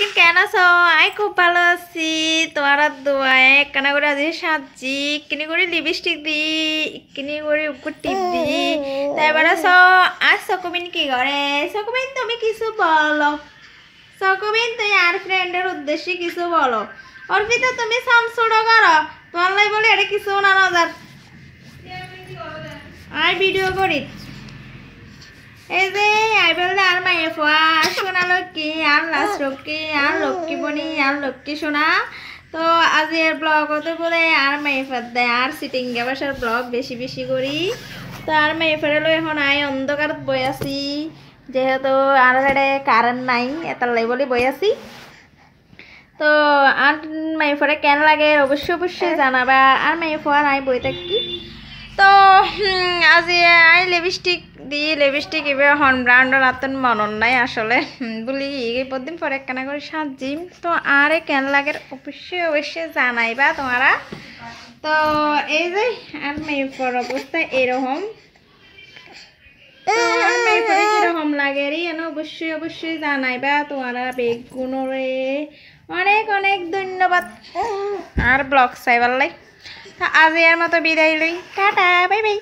সারাদিন কেন আছো আয় খুব ভালো আছি তোমার দোয়ায় কেন করে আজ সাজি কিনে করে লিপস্টিক দি কিনে করে উপর টিপ দি তারপর আছো আজ সকমিন কি করে সকমিন তুমি কিছু বলো সকমিন তুই আর ফ্রেন্ডের উদ্দেশ্যে কিছু বলো অর্পিতা তুমি সামসুড করো তোমার লাই বলে এটা কিছু না নজার আর ভিডিও করি এই যে আইবেল আর মাইয়ে ফোয়া লক্ষ্মী আর লাস লক্ষ্মী আর লক্ষ্মী বনি লক্ষ্মী সোনা তো আজির ব্লগ হতে বলে আর মেয়েফার দেয় আর সিটিং বাসার ব্লগ বেশি বেশি করি তো আর মেয়েফারেলো এখন আই অন্ধকার বই আছি যেহেতু আর হেডে কারেন্ট নাই এতালাই বলে বই আছি তো আর মেয়েফরে কেন লাগে অবশ্যই অবশ্যই জানাবা আর মেয়েফোয়ার নাই বই থাকি তো আজি আই লিপস্টিক দি লিপস্টিক ইবে হন ব্রাউন্ডর আতন মনন নাই আসলে বলি প্রতিদিন পরে একখানা করে সাজিম তো আরে কেন লাগে অবশ্যই অবশ্যই জানাইবা তোমারা তো এই যে আর মেয়ের অবস্থা এরকম কিরকম লাগে রে অবশ্যই অবশ্যই জানাইবা তোমারা বেগুনরে অনেক অনেক ধন্যবাদ আর ব্লগ চাইবার লাই আজি আর মতো বিদায় লই কাটা বাই বাই